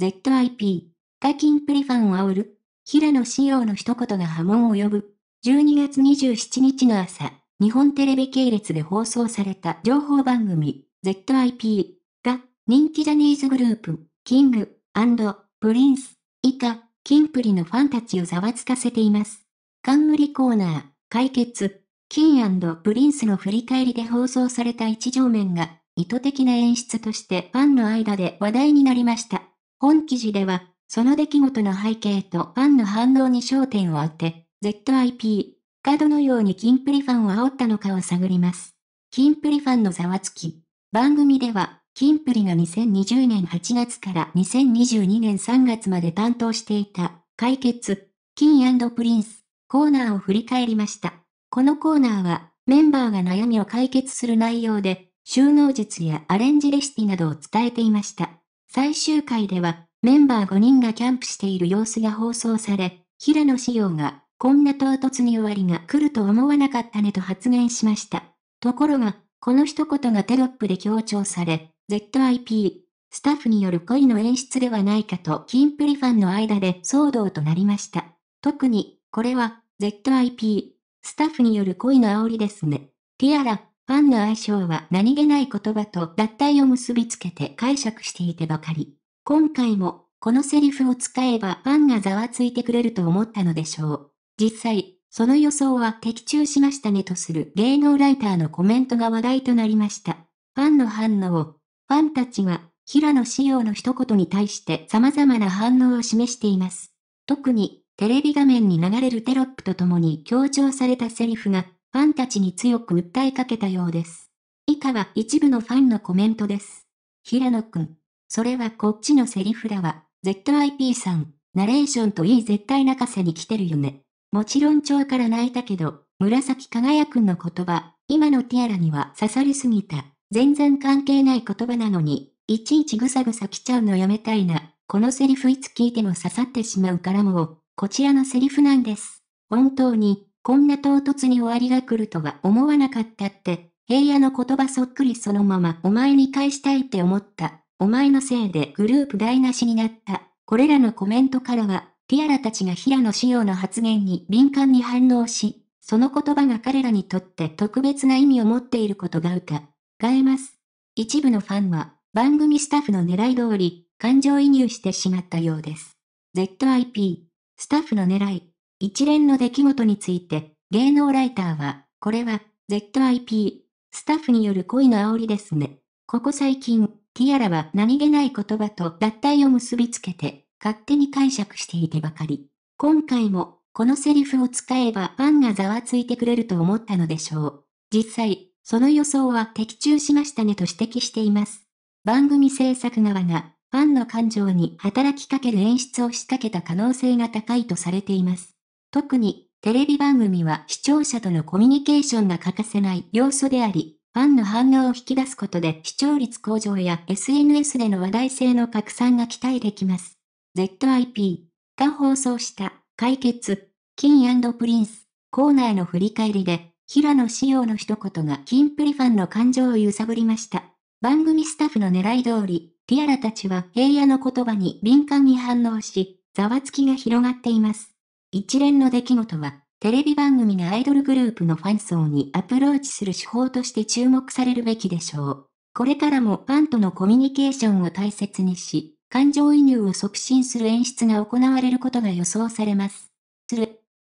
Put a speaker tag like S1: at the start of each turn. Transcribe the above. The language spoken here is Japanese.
S1: ZIP、課金プリファンを煽る、平野仕様の一言が波紋を呼ぶ。12月27日の朝、日本テレビ系列で放送された情報番組、ZIP が、人気ジャニーズグループ、キング、プリンス、以下、キンプリのファンたちをざわつかせています。冠コーナー、解決、キンプリンスの振り返りで放送された一場面が、意図的な演出としてファンの間で話題になりました。本記事では、その出来事の背景とファンの反応に焦点を当て、ZIP がどのようにキンプリファンを煽ったのかを探ります。キンプリファンのざわつき。番組では、キンプリが2020年8月から2022年3月まで担当していた、解決、キンプリンスコーナーを振り返りました。このコーナーは、メンバーが悩みを解決する内容で、収納術やアレンジレシピなどを伝えていました。最終回では、メンバー5人がキャンプしている様子が放送され、平野紫耀が、こんな唐突に終わりが来ると思わなかったねと発言しました。ところが、この一言がテロップで強調され、ZIP、スタッフによる恋の演出ではないかと、キンプリファンの間で騒動となりました。特に、これは、ZIP、スタッフによる恋の煽りですね。ティアラ、ファンの愛称は何気ない言葉と脱体を結びつけて解釈していてばかり。今回も、このセリフを使えばファンがざわついてくれると思ったのでしょう。実際、その予想は的中しましたねとする芸能ライターのコメントが話題となりました。ファンの反応ファンたちは、平野仕様の一言に対して様々な反応を示しています。特に、テレビ画面に流れるテロップとともに強調されたセリフが、ファンたちに強く訴えかけたようです。以下は一部のファンのコメントです。平野くん。それはこっちのセリフだわ。ZIP さん。ナレーションといい絶対泣かせに来てるよね。もちろん蝶から泣いたけど、紫輝くんの言葉、今のティアラには刺さりすぎた。全然関係ない言葉なのに、いちいちぐさぐさ来ちゃうのやめたいな。このセリフいつ聞いても刺さってしまうからもう、こちらのセリフなんです。本当に、こんな唐突に終わりが来るとは思わなかったって、平野の言葉そっくりそのままお前に返したいって思った。お前のせいでグループ台無しになった。これらのコメントからは、ティアラたちが平野仕様の発言に敏感に反応し、その言葉が彼らにとって特別な意味を持っていることが伺えます。一部のファンは、番組スタッフの狙い通り、感情移入してしまったようです。ZIP。スタッフの狙い。一連の出来事について、芸能ライターは、これは、ZIP、スタッフによる恋の煽りですね。ここ最近、ティアラは何気ない言葉と脱退を結びつけて、勝手に解釈していてばかり。今回も、このセリフを使えばファンがざわついてくれると思ったのでしょう。実際、その予想は的中しましたねと指摘しています。番組制作側が、ファンの感情に働きかける演出を仕掛けた可能性が高いとされています。特に、テレビ番組は視聴者とのコミュニケーションが欠かせない要素であり、ファンの反応を引き出すことで視聴率向上や SNS での話題性の拡散が期待できます。ZIP が放送した解決、キンプリンスコーナーの振り返りで、平野紫耀の一言がキンプリファンの感情を揺さぶりました。番組スタッフの狙い通り、ティアラたちは平野の言葉に敏感に反応し、ざわつきが広がっています。一連の出来事は、テレビ番組がアイドルグループのファン層にアプローチする手法として注目されるべきでしょう。これからもファンとのコミュニケーションを大切にし、感情移入を促進する演出が行われることが予想されます。する。